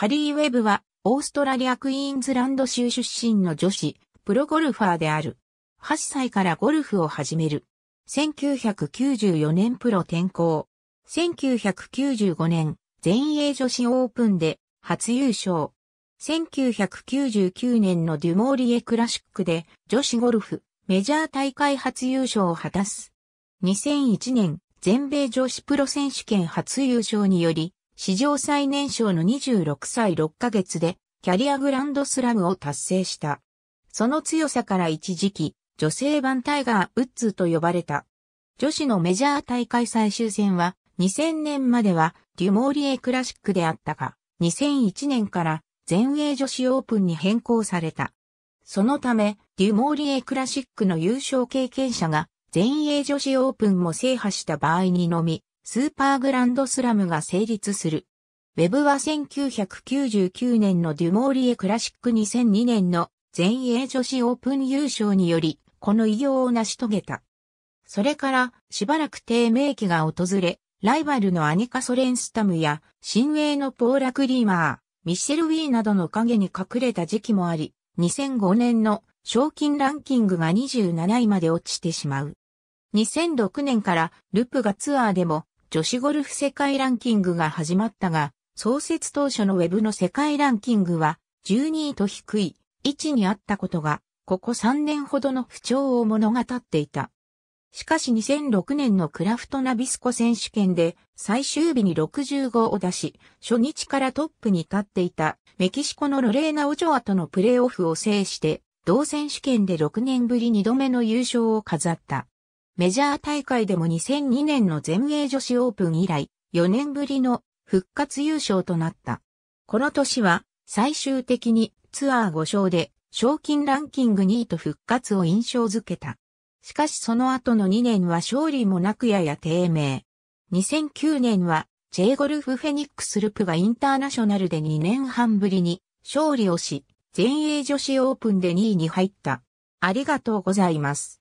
カリー・ウェブは、オーストラリア・クイーンズランド州出身の女子、プロゴルファーである。8歳からゴルフを始める。1994年プロ転向。1995年、全英女子オープンで初優勝。1999年のデュモーリエクラシックで女子ゴルフメジャー大会初優勝を果たす。2001年、全米女子プロ選手権初優勝により、史上最年少の26歳6ヶ月でキャリアグランドスラムを達成した。その強さから一時期、女性版タイガー・ウッズと呼ばれた。女子のメジャー大会最終戦は2000年まではデュモーリエクラシックであったが、2001年から全英女子オープンに変更された。そのため、デュモーリエクラシックの優勝経験者が全英女子オープンも制覇した場合にのみ、スーパーグランドスラムが成立する。ウェブは1999年のデュモーリエクラシック2002年の全英女子オープン優勝により、この偉業を成し遂げた。それから、しばらく低迷期が訪れ、ライバルのアニカ・ソレンスタムや、新鋭のポーラ・クリーマー、ミシェル・ウィーなどの影に隠れた時期もあり、2005年の賞金ランキングが27位まで落ちてしまう。2006年からルプがツアーでも女子ゴルフ世界ランキングが始まったが、創設当初のウェブの世界ランキングは12位と低い位置にあったことが、ここ3年ほどの不調を物語っていた。しかし2006年のクラフトナビスコ選手権で最終日に65を出し、初日からトップに立っていたメキシコのロレーナ・オジョアとのプレーオフを制して、同選手権で6年ぶり2度目の優勝を飾った。メジャー大会でも2002年の全英女子オープン以来、4年ぶりの復活優勝となった。この年は、最終的にツアー5勝で、賞金ランキング2位と復活を印象づけた。しかしその後の2年は勝利もなくやや低迷。2009年は、J ゴルフフェニックスループがインターナショナルで2年半ぶりに勝利をし、全英女子オープンで2位に入った。ありがとうございます。